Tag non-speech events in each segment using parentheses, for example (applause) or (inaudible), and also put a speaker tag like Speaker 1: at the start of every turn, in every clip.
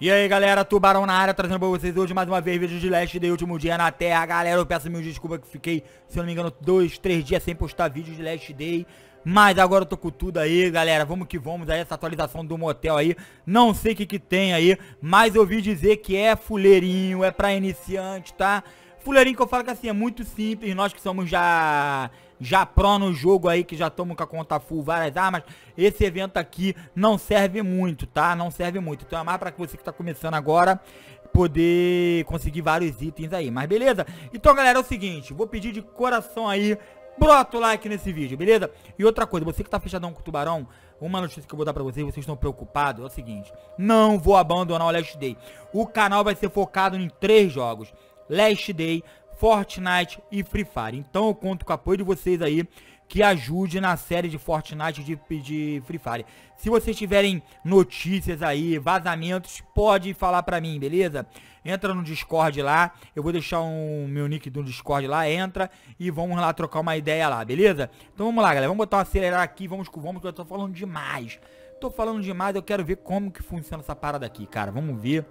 Speaker 1: E aí galera, Tubarão na área, trazendo pra vocês hoje mais uma vez vídeo de Last Day, último dia na Terra Galera, eu peço mil desculpas que fiquei, se eu não me engano, dois, três dias sem postar vídeo de Last Day Mas agora eu tô com tudo aí galera, vamos que vamos aí, essa atualização do motel aí Não sei o que que tem aí, mas eu ouvi dizer que é fuleirinho, é pra iniciante, tá? fuleirinho que eu falo que assim, é muito simples. Nós que somos já já pró no jogo aí, que já estamos com a conta full, várias armas. Esse evento aqui não serve muito, tá? Não serve muito. Então é mais pra você que tá começando agora poder conseguir vários itens aí. Mas beleza? Então, galera, é o seguinte. Vou pedir de coração aí brota o like nesse vídeo, beleza? E outra coisa, você que tá fechadão com o tubarão, uma notícia que eu vou dar pra vocês, vocês estão preocupados, é o seguinte. Não vou abandonar o Last Day. O canal vai ser focado em três jogos. Last Day, Fortnite e Free Fire. Então eu conto com o apoio de vocês aí que ajude na série de Fortnite de, de Free Fire. Se vocês tiverem notícias aí, vazamentos, pode falar pra mim, beleza? Entra no Discord lá, eu vou deixar um meu nick do Discord lá, entra e vamos lá trocar uma ideia lá, beleza? Então vamos lá, galera, vamos botar um acelerar aqui, vamos com vamos, eu tô falando demais. Tô falando demais, eu quero ver como que funciona essa parada aqui, cara. Vamos ver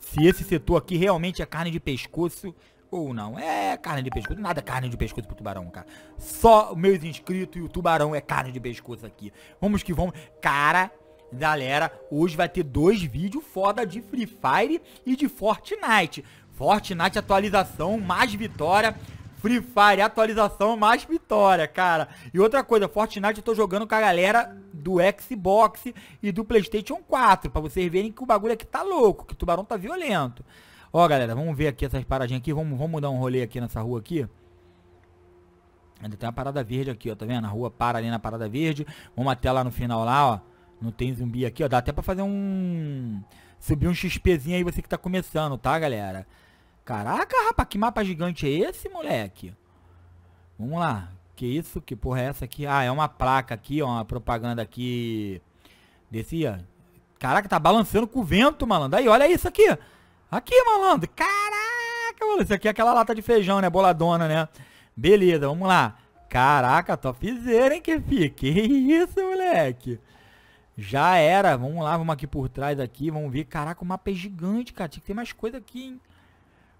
Speaker 1: se esse setor aqui realmente é carne de pescoço ou não. É carne de pescoço, nada é carne de pescoço pro tubarão, cara. Só meus inscritos e o tubarão é carne de pescoço aqui. Vamos que vamos. Cara, galera, hoje vai ter dois vídeos foda de Free Fire e de Fortnite. Fortnite atualização, mais vitória. Free Fire atualização, mais vitória, cara. E outra coisa, Fortnite eu tô jogando com a galera do Xbox e do PlayStation 4, para vocês verem que o bagulho aqui tá louco, que o tubarão tá violento. Ó, galera, vamos ver aqui essas paradinhas aqui, vamos, vamos dar um rolê aqui nessa rua aqui. Ainda tem uma parada verde aqui, ó, tá vendo? A rua para ali na parada verde, vamos até lá no final lá, ó. Não tem zumbi aqui, ó, dá até pra fazer um... Subir um XPzinho aí você que tá começando, tá, galera? Caraca, rapaz, que mapa gigante é esse, moleque? Vamos lá, que isso? Que porra é essa aqui? Ah, é uma placa aqui, ó, uma propaganda aqui. Descia. Caraca, tá balançando com o vento, malandro. Aí, olha isso aqui. Aqui, malandro. Caraca, malandro. Isso aqui é aquela lata de feijão, né? Boladona, né? Beleza, vamos lá. Caraca, topzera, hein, que Que isso, moleque. Já era. Vamos lá, vamos aqui por trás aqui. Vamos ver. Caraca, o mapa é gigante, cara. Tinha que ter mais coisa aqui, hein?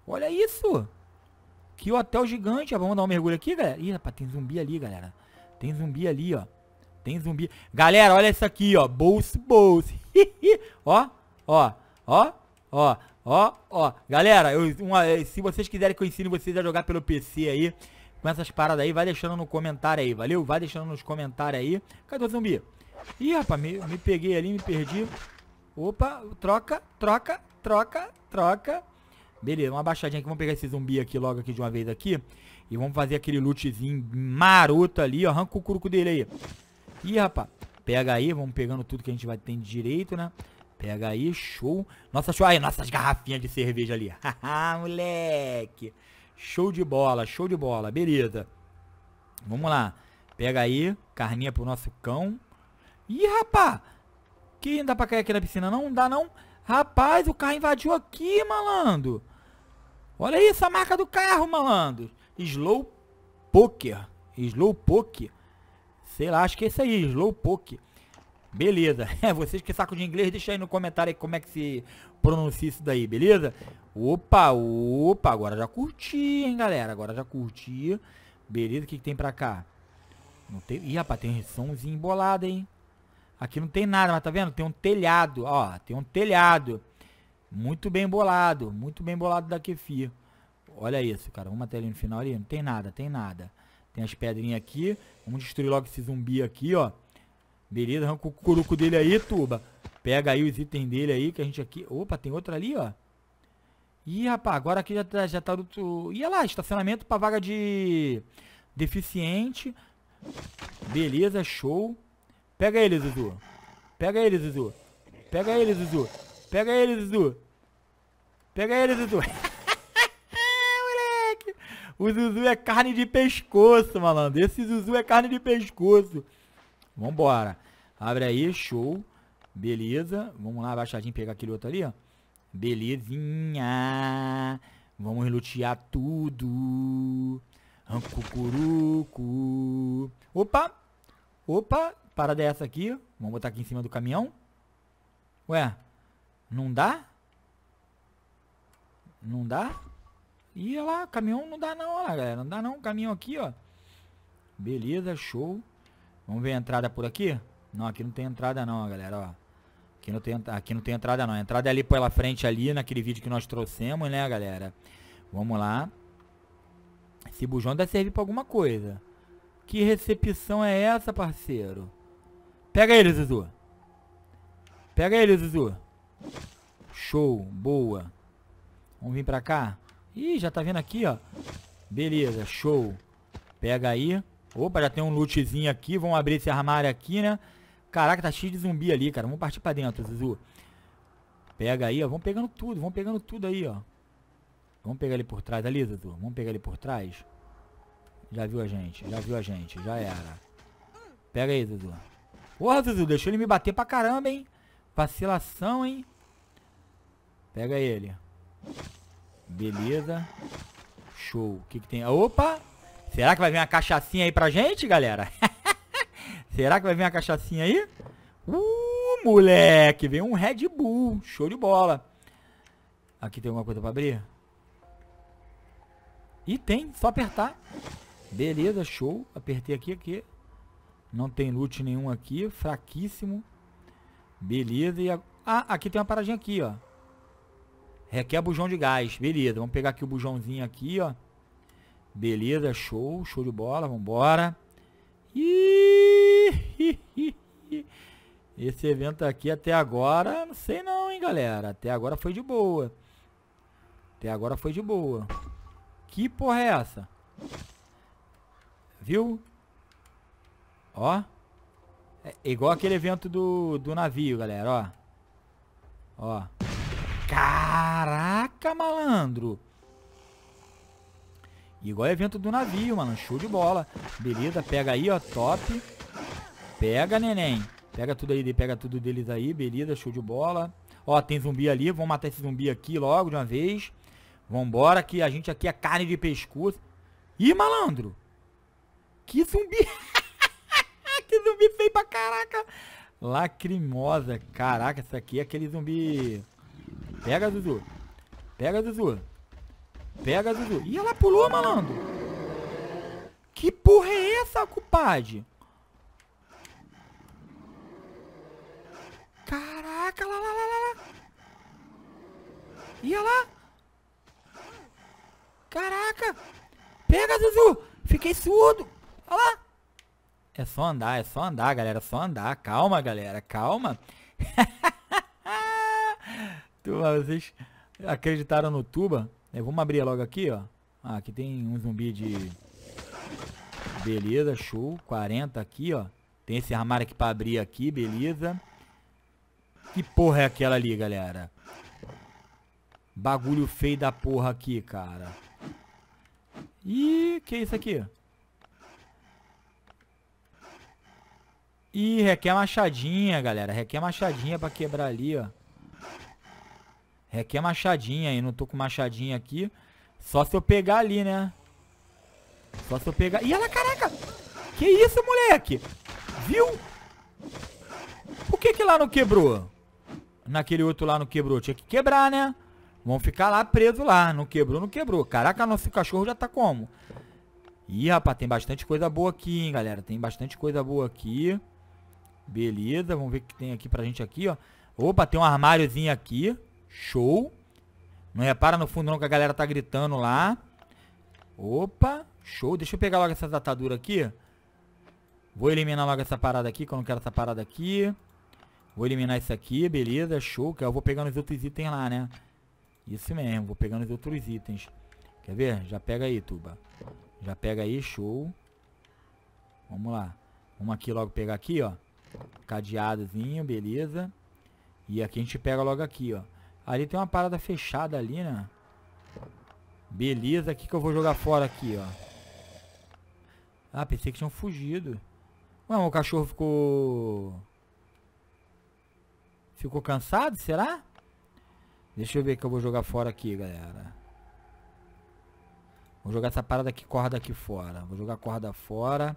Speaker 1: Olha isso. Aqui o hotel gigante. Ó. Vamos dar um mergulho aqui, galera. Ih, rapaz, tem zumbi ali, galera. Tem zumbi ali, ó. Tem zumbi. Galera, olha isso aqui, ó. Bolso, bolso. (laughs) ó, ó, ó, ó, ó, ó. Galera, eu, uma, eh, se vocês quiserem que eu ensine vocês a jogar pelo PC aí, com essas paradas aí, vai deixando no comentário aí, valeu? Vai deixando nos comentários aí. Cadê o zumbi? Ih, rapaz, me, me peguei ali, me perdi. Opa, troca, troca, troca, troca. Beleza, uma baixadinha aqui. Vamos pegar esse zumbi aqui logo aqui de uma vez aqui. E vamos fazer aquele lootzinho maroto ali, ó. Arranca o curuco dele aí. Ih, rapaz. Pega aí, vamos pegando tudo que a gente vai ter direito, né? Pega aí, show. Nossa, show. Aí, nossas garrafinhas de cerveja ali. (laughs) Haha, moleque. Show de bola, show de bola. Beleza. Vamos lá. Pega aí, carninha pro nosso cão. Ih, rapaz, Que não dá pra cair aqui na piscina, não? Não dá, não? Rapaz, o carro invadiu aqui, malandro. Olha isso, a marca do carro, malandro. Slow Poker. Slow Poker. Sei lá, acho que é isso aí, Slow Poker. Beleza. (laughs) É, vocês que sacam de inglês, deixa aí no comentário aí como é que se pronuncia isso daí, beleza? Opa, opa, agora já curti, hein, galera. Agora já curti. Beleza, o que, que tem pra cá? Não tem... Ih, rapaz, tem um somzinho embolado, hein? Aqui não tem nada, mas tá vendo? Tem um telhado, ó, tem um telhado. Muito bem bolado, muito bem bolado da Kefir. Olha isso, cara. Vamos até ali no final ali. Não tem nada, tem nada. Tem as pedrinhas aqui. Vamos destruir logo esse zumbi aqui, ó. Beleza, arranca o curuco dele aí, tuba. Pega aí os itens dele aí, que a gente aqui... Opa, tem outra ali, ó. Ih, rapaz, agora aqui já tá... Já tá outro... Ih, olha lá, estacionamento pra vaga de... Deficiente. Beleza, show. Pega ele, Zuzu. Pega ele, Zuzu. Pega ele, Zuzu. Pega ele, Dudu. Pega ele, Dudu. (laughs) (laughs) Moleque. O Zuzu é carne de pescoço, malandro. Esse Zuzu é carne de pescoço. Vambora. Abre aí, show. Beleza. Vamos lá, baixadinho, pegar aquele outro ali, ó. Belezinha. Vamos lutear tudo. Ancucurucu. Opa. Opa. Parada é essa aqui. Vamos botar aqui em cima do caminhão. Ué. Não dá? Não dá? E olha lá, caminhão não dá não, lá, galera. Não dá não, caminhão aqui, ó. Beleza, show. Vamos ver a entrada por aqui? Não, aqui não tem entrada não, galera, ó. Aqui não tem, aqui não tem entrada não. A entrada é ali pela frente ali, naquele vídeo que nós trouxemos, né, galera? Vamos lá. Esse bujão deve servir pra alguma coisa. Que recepção é essa, parceiro? Pega ele, Zuzu. Pega ele, Zuzu. Show, boa. Vamos vir pra cá. Ih, já tá vendo aqui, ó. Beleza, show. Pega aí. Opa, já tem um lootzinho aqui. Vamos abrir esse armário aqui, né? Caraca, tá cheio de zumbi ali, cara. Vamos partir pra dentro, Zuzu. Pega aí, ó. Vamos pegando tudo, vamos pegando tudo aí, ó. Vamos pegar ele por trás ali, Zuzu. Vamos pegar ele por trás. Já viu a gente, já viu a gente, já era. Pega aí, Zuzu. Porra, Zuzu, deixou ele me bater pra caramba, hein? Vacilação, hein? Pega ele. Beleza. Show. O que, que tem? Opa! Será que vai vir uma cachaçinha aí pra gente, galera? (laughs) Será que vai vir uma cachaçinha aí? Uh, moleque! Vem um Red Bull. Show de bola. Aqui tem alguma coisa pra abrir? E tem, só apertar. Beleza, show. Apertei aqui, aqui. Não tem loot nenhum aqui. Fraquíssimo. Beleza. E a... Ah, aqui tem uma paradinha aqui, ó. Requer bujão de gás. Beleza. Vamos pegar aqui o bujãozinho aqui, ó. Beleza. Show. Show de bola. Vambora. Ih! Esse evento aqui até agora, não sei não, hein, galera. Até agora foi de boa. Até agora foi de boa. Que porra é essa? Viu? Ó. É, é igual aquele evento do, do navio, galera, ó. Ó. Caraca, malandro. Igual evento do navio, mano. Show de bola. Beleza, pega aí, ó. Top. Pega, neném. Pega tudo aí, pega tudo deles aí. Beleza, show de bola. Ó, tem zumbi ali. Vamos matar esse zumbi aqui logo de uma vez. Vambora, que a gente aqui é carne de pescoço. Ih, malandro. Que zumbi... É zumbi feio pra caraca. Lacrimosa. Caraca, isso aqui é aquele zumbi... Pega, Zuzu. Pega, Zuzu. Pega, Zuzu. Ih, ela pulou, malandro. Que porra é essa, cupade! Caraca, lá, lá, lá, lá. Ih, ela? Caraca. Pega, Zuzu. Fiquei surdo. Olha lá. É só andar, é só andar, galera. É só andar. Calma, galera. Calma. (laughs) Turma, vocês acreditaram no tuba? É, vamos abrir logo aqui, ó. Ah, aqui tem um zumbi de... Beleza, show. 40 aqui, ó. Tem esse armário aqui pra abrir aqui, beleza. Que porra é aquela ali, galera? Bagulho feio da porra aqui, cara. Ih, que é isso aqui? Ih, requer machadinha, galera. Requer machadinha pra quebrar ali, ó. Requer machadinha aí. Não tô com machadinha aqui. Só se eu pegar ali, né? Só se eu pegar... Ih, ela, caraca! Que isso, moleque? Viu? Por que que lá não quebrou? Naquele outro lá não quebrou. Tinha que quebrar, né? Vão ficar lá preso lá. Não quebrou, não quebrou. Caraca, nosso cachorro já tá como? Ih, rapaz, tem bastante coisa boa aqui, hein, galera. Tem bastante coisa boa aqui. Beleza, vamos ver o que tem aqui pra gente aqui, ó. Opa, tem um armáriozinho aqui. Show. Não repara no fundo não que a galera tá gritando lá. Opa, show. Deixa eu pegar logo essas ataduras aqui. Vou eliminar logo essa parada aqui, que eu não quero essa parada aqui. Vou eliminar isso aqui, beleza, show. Que eu vou pegando os outros itens lá, né? Isso mesmo, vou pegando os outros itens. Quer ver? Já pega aí, Tuba. Já pega aí, show. Vamos lá. Vamos aqui logo pegar aqui, ó. Cadeadozinho, beleza. E aqui a gente pega logo aqui, ó. Ali tem uma parada fechada ali, né? Beleza, aqui que eu vou jogar fora aqui, ó. Ah, pensei que tinham fugido. Ué, o cachorro ficou... Ficou cansado, será? Deixa eu ver que eu vou jogar fora aqui, galera. Vou jogar essa parada aqui, corda aqui fora. Vou jogar corda fora.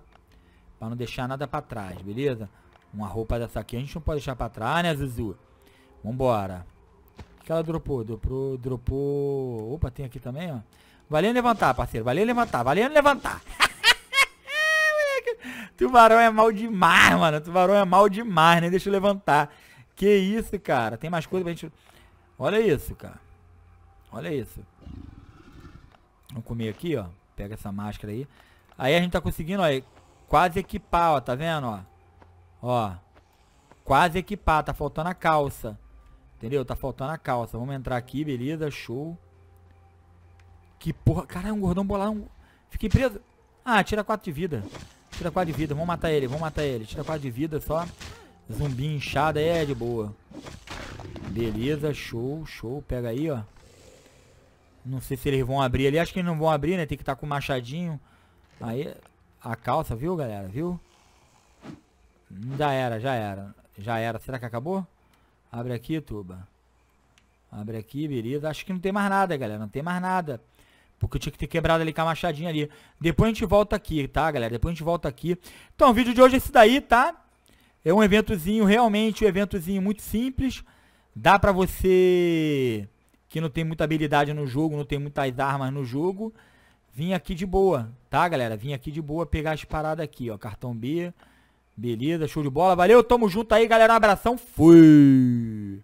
Speaker 1: Pra não deixar nada pra trás, beleza? Uma roupa dessa aqui a gente não pode deixar pra trás, né, Zuzu? Vambora. O que ela dropou? Dropou, dropou... Opa, tem aqui também, ó. Valendo levantar, parceiro. Valendo levantar. Valendo levantar. (laughs) Tubarão é mal demais, mano. Tubarão é mal demais, né? deixa eu levantar. Que isso, cara. Tem mais coisa pra gente... Olha isso, cara. Olha isso. Vamos comer aqui, ó. Pega essa máscara aí. Aí a gente tá conseguindo, ó, quase equipar, ó. Tá vendo, ó? Ó, quase equipar, tá faltando a calça. Entendeu? Tá faltando a calça. Vamos entrar aqui, beleza, show. Que porra, caralho, um gordão bolado. Fiquei preso. Ah, tira 4 de vida. Tira 4 de vida, vamos matar ele, vamos matar ele. Tira 4 de vida só. Zumbi inchado, é de boa. Beleza, show, show. Pega aí, ó. Não sei se eles vão abrir ali. Acho que eles não vão abrir, né? Tem que estar tá com o machadinho. Aí, a calça, viu, galera? Viu? Já era, já era. Já era. Será que acabou? Abre aqui, Tuba. Abre aqui, beleza. Acho que não tem mais nada, galera. Não tem mais nada. Porque eu tinha que ter quebrado ali com a machadinha ali. Depois a gente volta aqui, tá, galera? Depois a gente volta aqui. Então, o vídeo de hoje é esse daí, tá? É um eventozinho, realmente um eventozinho muito simples. Dá pra você que não tem muita habilidade no jogo, não tem muitas armas no jogo. Vim aqui de boa, tá, galera? Vim aqui de boa pegar as paradas aqui, ó. Cartão B, Beleza, show de bola. Valeu, tamo junto aí, galera. Um abração. Fui.